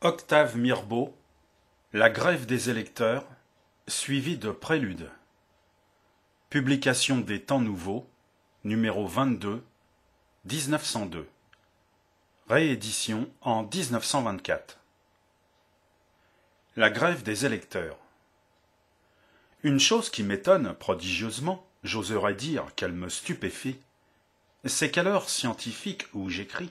Octave Mirbeau, La grève des électeurs, suivi de Prélude. Publication des Temps Nouveaux, numéro 22, 1902. Réédition en 1924. La grève des électeurs. Une chose qui m'étonne prodigieusement, j'oserais dire qu'elle me stupéfie, c'est qu'à l'heure scientifique où j'écris,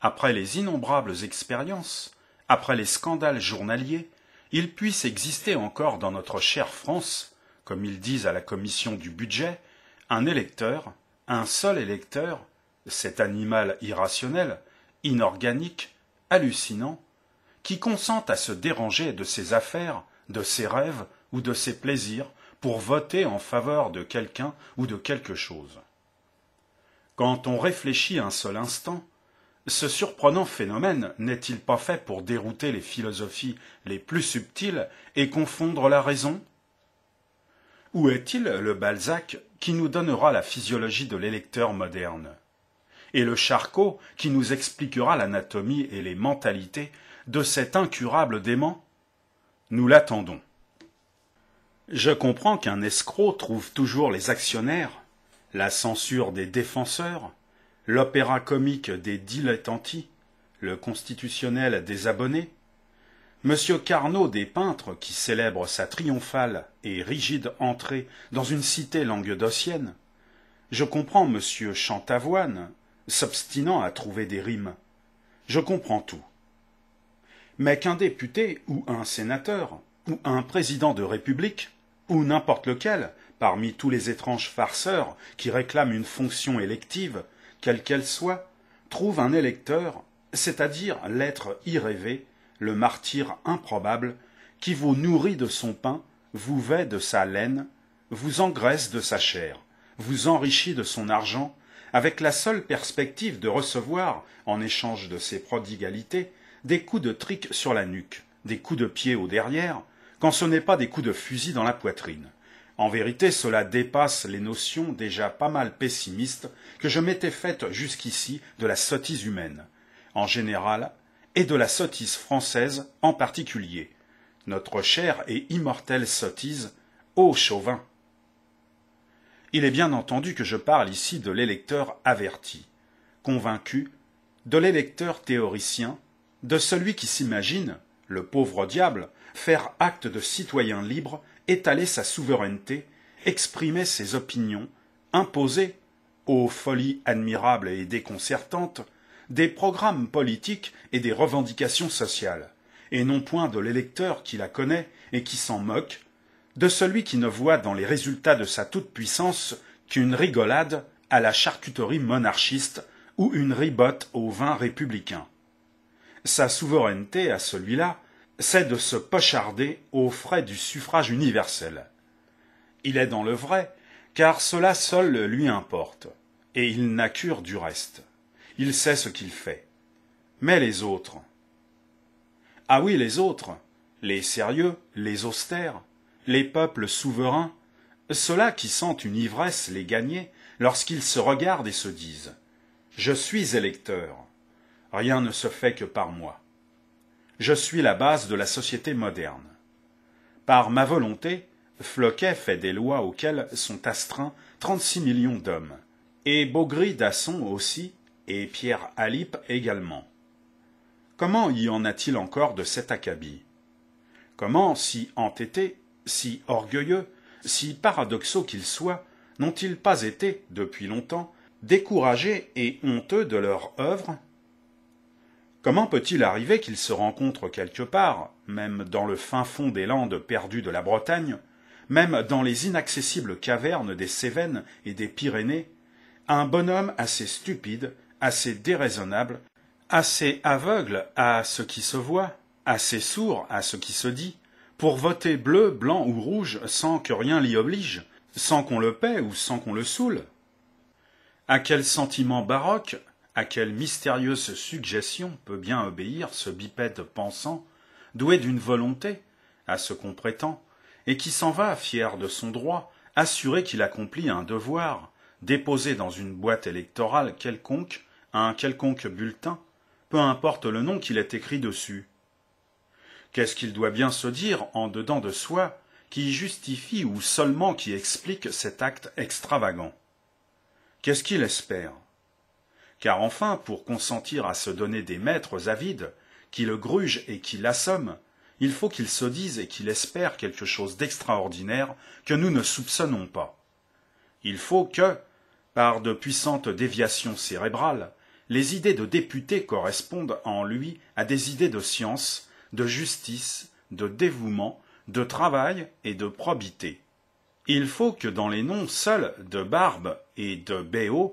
après les innombrables expériences, après les scandales journaliers, il puisse exister encore dans notre chère France, comme ils disent à la commission du budget, un électeur, un seul électeur, cet animal irrationnel, inorganique, hallucinant, qui consente à se déranger de ses affaires, de ses rêves ou de ses plaisirs pour voter en faveur de quelqu'un ou de quelque chose. Quand on réfléchit un seul instant, ce surprenant phénomène n'est-il pas fait pour dérouter les philosophies les plus subtiles et confondre la raison Où est-il le Balzac qui nous donnera la physiologie de l'électeur moderne Et le Charcot qui nous expliquera l'anatomie et les mentalités de cet incurable dément Nous l'attendons. Je comprends qu'un escroc trouve toujours les actionnaires, la censure des défenseurs, l'opéra comique des dilettanti, le constitutionnel des abonnés, M. Carnot des peintres qui célèbre sa triomphale et rigide entrée dans une cité languedocienne, je comprends M. Chantavoine s'obstinant à trouver des rimes. Je comprends tout. Mais qu'un député ou un sénateur ou un président de République ou n'importe lequel parmi tous les étranges farceurs qui réclament une fonction élective quelle qu'elle soit, trouve un électeur, c'est-à-dire l'être irrévé, le martyr improbable, qui vous nourrit de son pain, vous vêt de sa laine, vous engraisse de sa chair, vous enrichit de son argent, avec la seule perspective de recevoir, en échange de ses prodigalités, des coups de trique sur la nuque, des coups de pied au derrière, quand ce n'est pas des coups de fusil dans la poitrine. En vérité, cela dépasse les notions déjà pas mal pessimistes que je m'étais faites jusqu'ici de la sottise humaine, en général, et de la sottise française en particulier. Notre chère et immortelle sottise, ô chauvin Il est bien entendu que je parle ici de l'électeur averti, convaincu, de l'électeur théoricien, de celui qui s'imagine, le pauvre diable, faire acte de citoyen libre étaler sa souveraineté, exprimer ses opinions, imposer, aux folies admirables et déconcertantes, des programmes politiques et des revendications sociales, et non point de l'électeur qui la connaît et qui s'en moque, de celui qui ne voit dans les résultats de sa toute-puissance qu'une rigolade à la charcuterie monarchiste ou une ribote au vin républicain. Sa souveraineté à celui-là c'est de se pocharder aux frais du suffrage universel. Il est dans le vrai, car cela seul lui importe, et il n'a cure du reste. Il sait ce qu'il fait. Mais les autres Ah oui, les autres, les sérieux, les austères, les peuples souverains, ceux-là qui sentent une ivresse les gagner lorsqu'ils se regardent et se disent ⁇ Je suis électeur, rien ne se fait que par moi ⁇ je suis la base de la société moderne. Par ma volonté, Floquet fait des lois auxquelles sont astreints 36 millions d'hommes, et Beaugry Dasson aussi, et Pierre Alippe également. Comment y en a-t-il encore de cet acabit Comment, si entêtés, si orgueilleux, si paradoxaux qu'ils soient, n'ont-ils pas été, depuis longtemps, découragés et honteux de leur œuvre Comment peut-il arriver qu'il se rencontre quelque part, même dans le fin fond des landes perdues de la Bretagne, même dans les inaccessibles cavernes des Cévennes et des Pyrénées, un bonhomme assez stupide, assez déraisonnable, assez aveugle à ce qui se voit, assez sourd à ce qui se dit, pour voter bleu, blanc ou rouge sans que rien l'y oblige, sans qu'on le paie ou sans qu'on le saoule À quel sentiment baroque, à quelle mystérieuse suggestion peut bien obéir ce bipède pensant, doué d'une volonté, à ce qu'on prétend, et qui s'en va, fier de son droit, assuré qu'il accomplit un devoir, déposé dans une boîte électorale quelconque, à un quelconque bulletin, peu importe le nom qu'il est écrit dessus. Qu'est-ce qu'il doit bien se dire en dedans de soi qui justifie ou seulement qui explique cet acte extravagant Qu'est-ce qu'il espère car enfin, pour consentir à se donner des maîtres avides, qui le grugent et qui l'assomment, il faut qu'il se dise et qu'il espère quelque chose d'extraordinaire que nous ne soupçonnons pas. Il faut que, par de puissantes déviations cérébrales, les idées de député correspondent en lui à des idées de science, de justice, de dévouement, de travail et de probité. Il faut que dans les noms seuls de Barbe et de Béot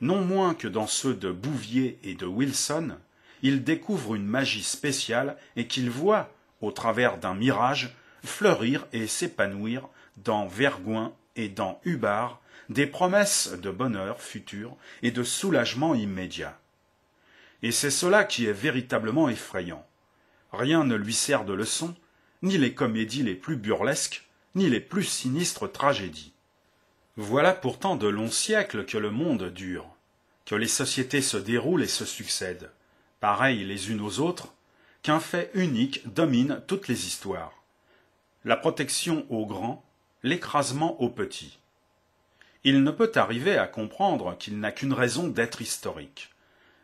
non moins que dans ceux de Bouvier et de Wilson, il découvre une magie spéciale et qu'il voit, au travers d'un mirage, fleurir et s'épanouir dans Vergoin et dans Hubard des promesses de bonheur futur et de soulagement immédiat. Et c'est cela qui est véritablement effrayant. Rien ne lui sert de leçon, ni les comédies les plus burlesques, ni les plus sinistres tragédies. Voilà pourtant de longs siècles que le monde dure, que les sociétés se déroulent et se succèdent, pareilles les unes aux autres, qu'un fait unique domine toutes les histoires. La protection aux grands, l'écrasement aux petits. Il ne peut arriver à comprendre qu'il n'a qu'une raison d'être historique.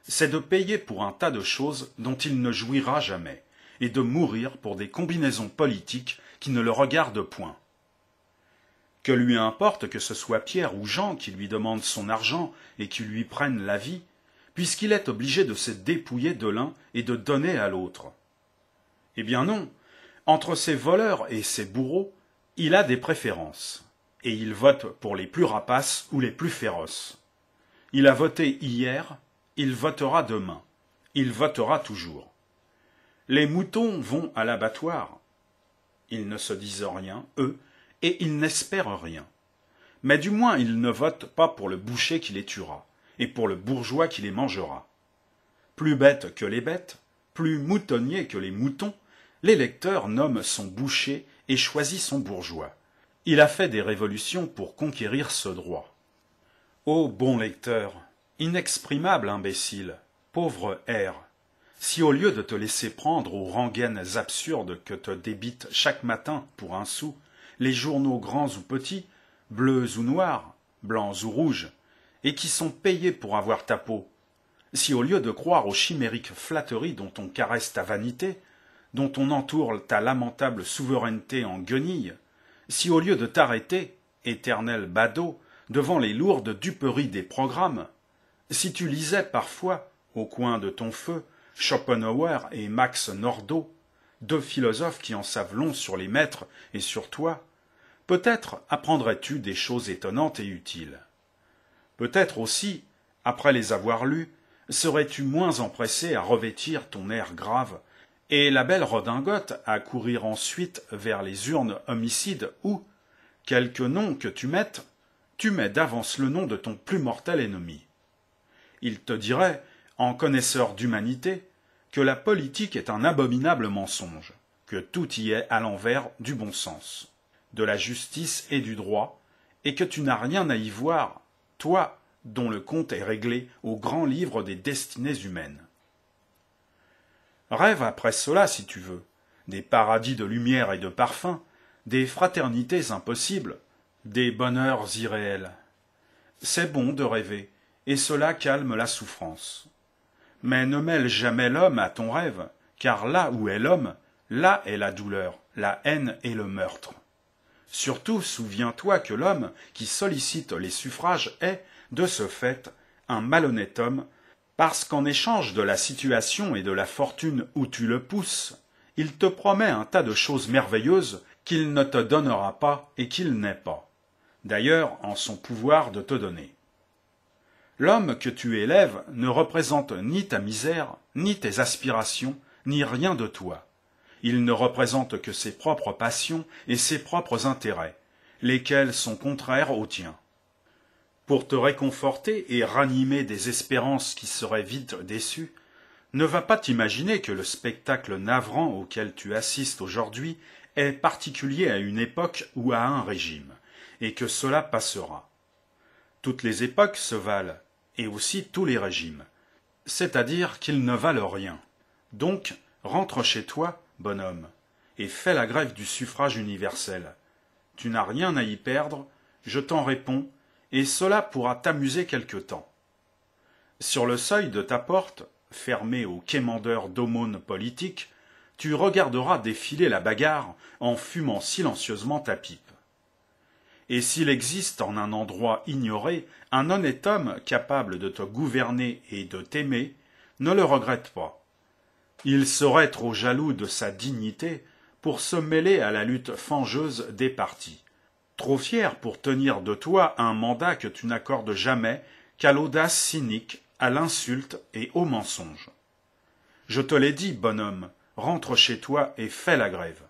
C'est de payer pour un tas de choses dont il ne jouira jamais, et de mourir pour des combinaisons politiques qui ne le regardent point que lui importe que ce soit Pierre ou Jean qui lui demande son argent et qui lui prenne la vie, puisqu'il est obligé de se dépouiller de l'un et de donner à l'autre Eh bien non, entre ces voleurs et ces bourreaux, il a des préférences, et il vote pour les plus rapaces ou les plus féroces. Il a voté hier, il votera demain, il votera toujours. Les moutons vont à l'abattoir. Ils ne se disent rien, eux, et ils n'espèrent rien. Mais du moins ils ne votent pas pour le boucher qui les tuera, et pour le bourgeois qui les mangera. Plus bête que les bêtes, plus moutonnier que les moutons, l'électeur nomme son boucher et choisit son bourgeois. Il a fait des révolutions pour conquérir ce droit. Ô bon lecteur, inexprimable imbécile, pauvre air si au lieu de te laisser prendre aux rengaines absurdes que te débite chaque matin pour un sou, les journaux grands ou petits, bleus ou noirs, blancs ou rouges, et qui sont payés pour avoir ta peau. Si au lieu de croire aux chimériques flatteries dont on caresse ta vanité, dont on entoure ta lamentable souveraineté en guenilles, si au lieu de t'arrêter, éternel badaud, devant les lourdes duperies des programmes, si tu lisais parfois, au coin de ton feu, Schopenhauer et Max Nordau, deux philosophes qui en savent long sur les maîtres et sur toi, Peut-être apprendrais-tu des choses étonnantes et utiles. Peut-être aussi, après les avoir lues, serais-tu moins empressé à revêtir ton air grave et la belle redingote à courir ensuite vers les urnes homicides où, quelque nom que tu mettes, tu mets d'avance le nom de ton plus mortel ennemi. Il te dirait, en connaisseur d'humanité, que la politique est un abominable mensonge, que tout y est à l'envers du bon sens de la justice et du droit, et que tu n'as rien à y voir, toi dont le compte est réglé au grand livre des destinées humaines. Rêve après cela, si tu veux, des paradis de lumière et de parfum, des fraternités impossibles, des bonheurs irréels. C'est bon de rêver, et cela calme la souffrance. Mais ne mêle jamais l'homme à ton rêve, car là où est l'homme, là est la douleur, la haine et le meurtre. Surtout, souviens-toi que l'homme qui sollicite les suffrages est, de ce fait, un malhonnête homme, parce qu'en échange de la situation et de la fortune où tu le pousses, il te promet un tas de choses merveilleuses qu'il ne te donnera pas et qu'il n'est pas, d'ailleurs en son pouvoir de te donner. L'homme que tu élèves ne représente ni ta misère, ni tes aspirations, ni rien de toi il ne représente que ses propres passions et ses propres intérêts, lesquels sont contraires aux tiens. Pour te réconforter et ranimer des espérances qui seraient vite déçues, ne va pas t'imaginer que le spectacle navrant auquel tu assistes aujourd'hui est particulier à une époque ou à un régime, et que cela passera. Toutes les époques se valent, et aussi tous les régimes, c'est-à-dire qu'ils ne valent rien. Donc, rentre chez toi bonhomme, et fais la grève du suffrage universel. Tu n'as rien à y perdre, je t'en réponds, et cela pourra t'amuser quelque temps. Sur le seuil de ta porte, fermée aux quémandeurs d'aumônes politiques, tu regarderas défiler la bagarre en fumant silencieusement ta pipe. Et s'il existe en un endroit ignoré un honnête homme capable de te gouverner et de t'aimer, ne le regrette pas, il serait trop jaloux de sa dignité pour se mêler à la lutte fangeuse des partis. Trop fier pour tenir de toi un mandat que tu n'accordes jamais qu'à l'audace cynique, à l'insulte et au mensonge. Je te l'ai dit, bonhomme, rentre chez toi et fais la grève.